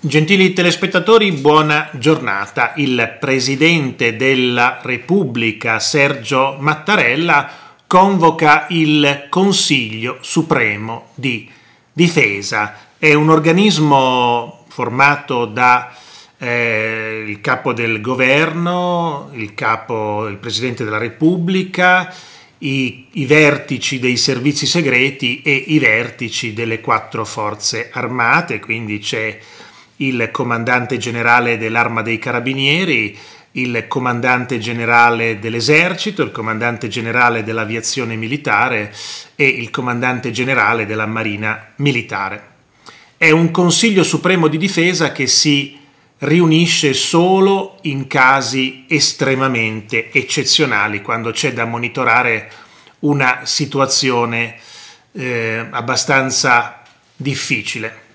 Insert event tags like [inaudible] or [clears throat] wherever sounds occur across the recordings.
Gentili telespettatori, buona giornata. Il Presidente della Repubblica Sergio Mattarella convoca il Consiglio Supremo di Difesa. È un organismo formato da eh, il capo del governo, il, capo, il Presidente della Repubblica, i, i, vertici dei servizi segreti e i vertici delle quattro forze armate, quindi c'è il comandante generale dell'arma dei carabinieri, il comandante generale dell'esercito, il comandante generale dell'aviazione militare e il comandante generale della marina militare. È un Consiglio Supremo di Difesa che si riunisce solo in casi estremamente eccezionali, quando c'è da monitorare una situazione eh, abbastanza difficile.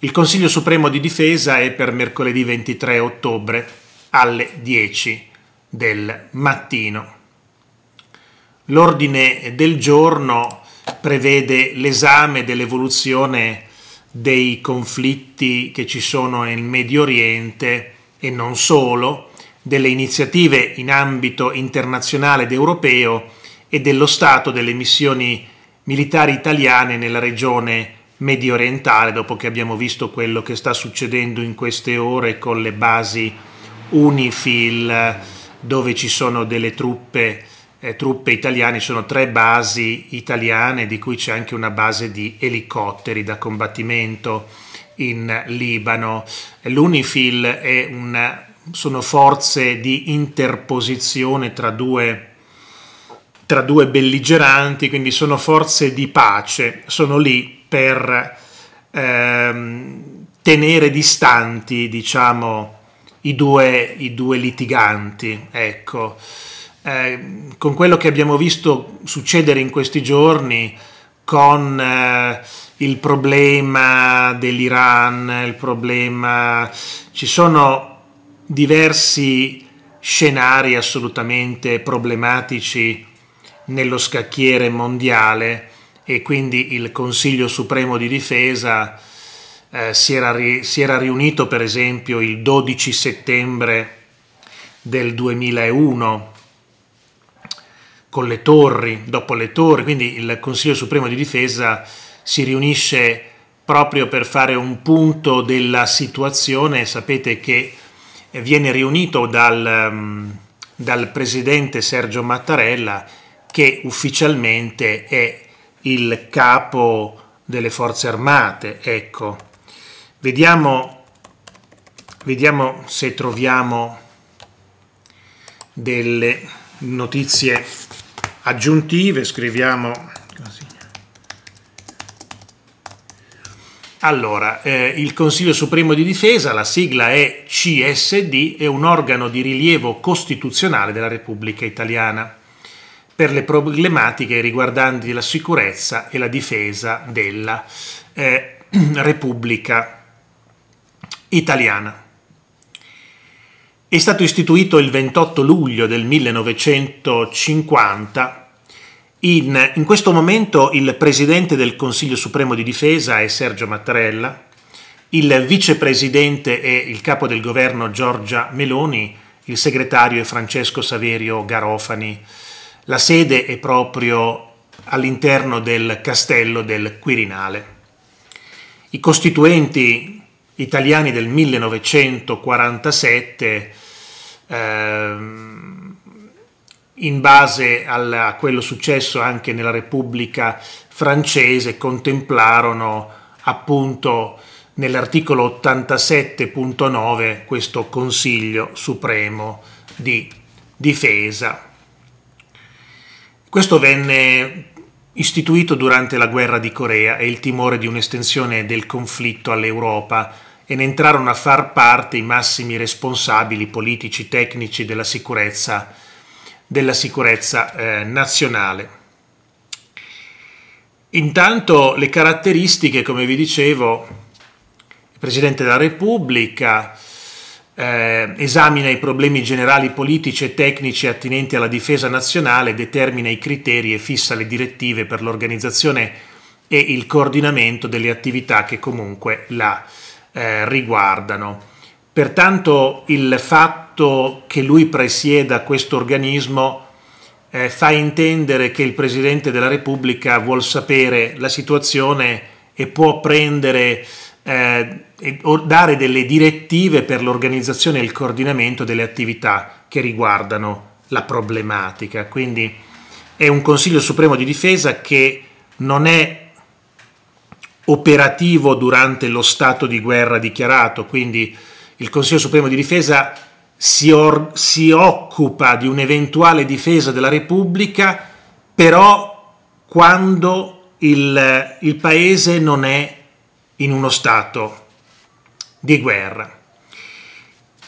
Il Consiglio Supremo di Difesa è per mercoledì 23 ottobre alle 10 del mattino. L'ordine del giorno prevede l'esame dell'evoluzione dei conflitti che ci sono nel Medio Oriente e non solo, delle iniziative in ambito internazionale ed europeo e dello stato delle missioni militari italiane nella regione medio orientale, dopo che abbiamo visto quello che sta succedendo in queste ore con le basi UNIFIL, dove ci sono delle truppe, eh, truppe italiane, ci sono tre basi italiane, di cui c'è anche una base di elicotteri da combattimento in Libano. L'UNIFIL è una, sono forze di interposizione tra due tra due belligeranti, quindi sono forze di pace, sono lì per ehm, tenere distanti, diciamo, i due, i due litiganti, ecco. Eh, con quello che abbiamo visto succedere in questi giorni, con eh, il problema dell'Iran, il problema... ci sono diversi scenari assolutamente problematici nello scacchiere mondiale e quindi il Consiglio Supremo di Difesa eh, si, era ri, si era riunito per esempio il 12 settembre del 2001 con le torri, dopo le torri, quindi il Consiglio Supremo di Difesa si riunisce proprio per fare un punto della situazione, sapete che viene riunito dal, mm, dal presidente Sergio Mattarella che ufficialmente è il capo delle forze armate, ecco. Vediamo, vediamo se troviamo delle notizie aggiuntive, scriviamo così. Allora, eh, il Consiglio Supremo di Difesa, la sigla è CSD, è un organo di rilievo costituzionale della Repubblica Italiana per le problematiche riguardanti la sicurezza e la difesa della eh, [clears throat] Repubblica Italiana. È stato istituito il 28 luglio del 1950 in, in, questo momento il presidente del Consiglio Supremo di Difesa è Sergio Mattarella, il vicepresidente e il capo del governo Giorgia Meloni, il segretario è Francesco Saverio Garofani, la sede è proprio all'interno del castello del Quirinale. I costituenti italiani del 1947 ehm, in base alla, a quello successo anche nella Repubblica francese, contemplarono appunto nell'articolo 87.9 questo Consiglio Supremo di Difesa questo venne istituito durante la guerra di Corea e il timore di un'estensione del conflitto all'Europa e ne entrarono a far parte i massimi responsabili politici, tecnici della sicurezza, della sicurezza eh, nazionale. Intanto le caratteristiche, come vi dicevo, il Presidente della Repubblica, eh, esamina i problemi generali politici e tecnici attinenti alla difesa nazionale, determina i criteri e fissa le direttive per l'organizzazione e il coordinamento delle attività che comunque la eh, riguardano. Pertanto il fatto che lui presieda questo organismo eh, fa intendere che il Presidente della Repubblica vuol sapere la situazione e può prendere eh, dare delle direttive per l'organizzazione e il coordinamento delle attività che riguardano la problematica. Quindi è un Consiglio Supremo di Difesa che non è operativo durante lo stato di guerra dichiarato, quindi il Consiglio Supremo di Difesa si, or- si occupa di un'eventuale difesa della Repubblica, però quando il, il paese non è in uno stato di guerra.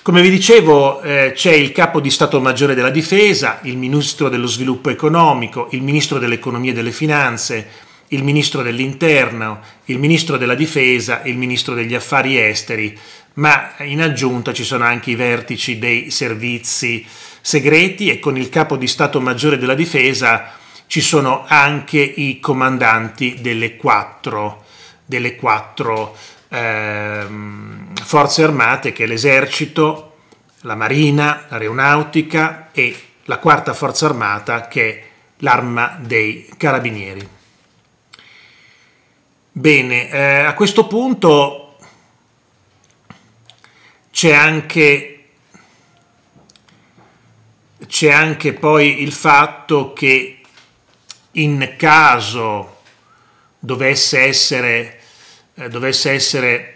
Come vi dicevo eh, c'è il capo di Stato Maggiore della Difesa, il Ministro dello Sviluppo Economico, il Ministro dell'Economia e delle Finanze, il Ministro dell'Interno, il Ministro della Difesa e il Ministro degli Affari Esteri, ma in aggiunta ci sono anche i vertici dei servizi segreti e con il capo di Stato Maggiore della Difesa ci sono anche i comandanti delle quattro delle quattro ehm, forze armate che è l'esercito, la marina, l'aeronautica e la quarta forza armata che è l'arma dei carabinieri. Bene, eh, a questo punto c'è anche c'è anche poi il fatto che in caso dovesse essere eh, dovesse essere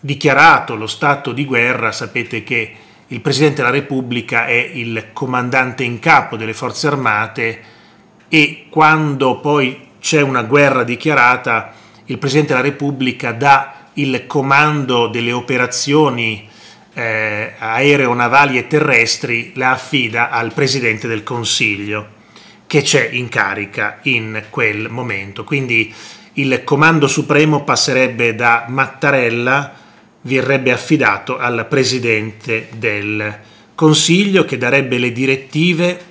dichiarato lo stato di guerra, sapete che il Presidente della Repubblica è il comandante in capo delle forze armate e quando poi c'è una guerra dichiarata, il Presidente della Repubblica dà il comando delle operazioni eh, aeronavali e terrestri la affida al Presidente del Consiglio che c'è in carica in quel momento. Quindi il comando supremo passerebbe da Mattarella, verrebbe affidato al presidente del Consiglio che darebbe le direttive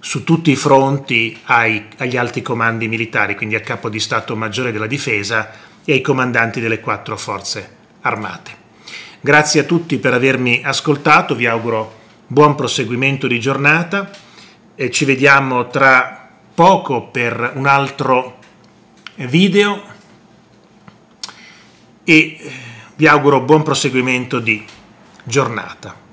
su tutti i fronti ai, agli alti comandi militari, quindi al capo di Stato Maggiore della Difesa e ai comandanti delle quattro forze armate. Grazie a tutti per avermi ascoltato, vi auguro buon proseguimento di giornata e ci vediamo tra poco per un altro video e vi auguro buon proseguimento di giornata.